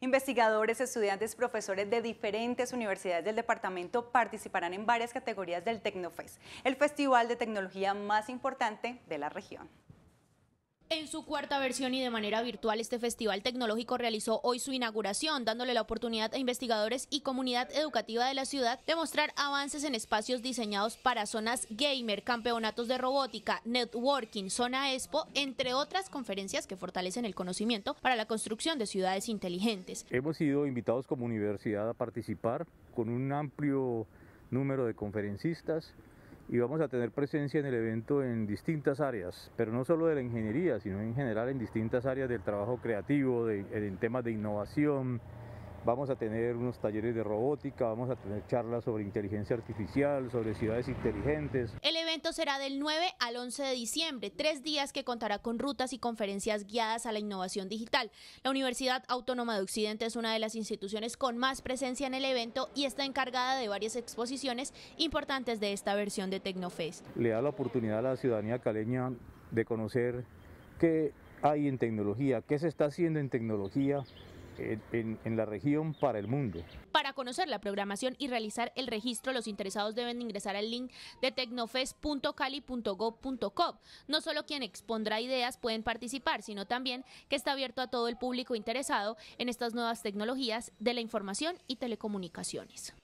Investigadores, estudiantes, profesores de diferentes universidades del departamento participarán en varias categorías del Tecnofest, el festival de tecnología más importante de la región. En su cuarta versión y de manera virtual, este festival tecnológico realizó hoy su inauguración, dándole la oportunidad a investigadores y comunidad educativa de la ciudad de mostrar avances en espacios diseñados para zonas gamer, campeonatos de robótica, networking, zona expo, entre otras conferencias que fortalecen el conocimiento para la construcción de ciudades inteligentes. Hemos sido invitados como universidad a participar con un amplio número de conferencistas y vamos a tener presencia en el evento en distintas áreas, pero no solo de la ingeniería, sino en general en distintas áreas del trabajo creativo, en temas de innovación, Vamos a tener unos talleres de robótica, vamos a tener charlas sobre inteligencia artificial, sobre ciudades inteligentes. El evento será del 9 al 11 de diciembre, tres días que contará con rutas y conferencias guiadas a la innovación digital. La Universidad Autónoma de Occidente es una de las instituciones con más presencia en el evento y está encargada de varias exposiciones importantes de esta versión de Tecnofest. Le da la oportunidad a la ciudadanía caleña de conocer qué hay en tecnología, qué se está haciendo en tecnología en, la región para el mundo. Para conocer la programación y realizar el registro, los interesados deben ingresar al link de tecnofest.cali.gov.co. No solo quien expondrá ideas pueden participar, sino también que está abierto a todo el público interesado en estas nuevas tecnologías de la información y telecomunicaciones.